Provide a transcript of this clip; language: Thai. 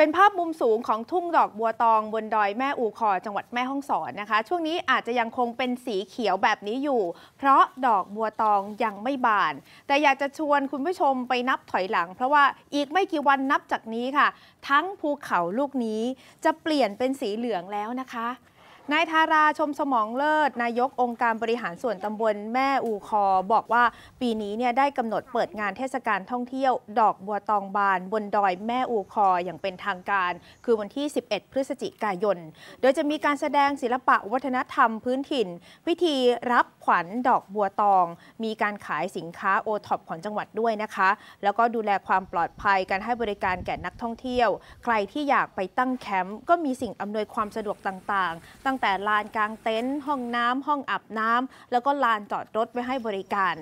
เป็นภาพมุมสูงของทุ่งดอกบัวตองบนดอยแม่อูคอ จังหวัดแม่ฮ่องสอนนะคะ ช่วงนี้อาจจะยังคงเป็นสีเขียวแบบนี้อยู่ เพราะดอกบัวตองยังไม่บาน แต่อยากจะชวนคุณผู้ชมไปนับถอยหลัง เพราะว่าอีกไม่กี่วันนับจากนี้ค่ะ ทั้งภูเขาลูกนี้จะเปลี่ยนเป็นสีเหลืองแล้วนะคะนายธาราชมสมองเลิศนายกองค์การบริหารส่วนตำบลแม่อูคอ บอกว่าปีนี้เนี่ยได้กำหนดเปิดงานเทศกาลท่องเที่ยว ดอกบัวตองบานบนดอยแม่อูคออย่างเป็นทางการ คือวันที่ 11 พฤศจิกายน โดยจะมีการแสดงศิลปะวัฒนธรรมพื้นถิ่นพิธีรับขวัญดอกบัวตอง มีการขายสินค้าโอท็อปของจังหวัดด้วยนะคะ แล้วก็ดูแลความปลอดภัยการให้บริการแก่นักท่องเที่ยว ใครที่อยากไปตั้งแคมป์ก็มีสิ่งอำนวยความสะดวกต่างๆตั้งแต่ลานกลางเต็นท์ห้องน้ำ ห้องอาบน้ำ แล้วก็ลานจอดรถไว้ให้บริการ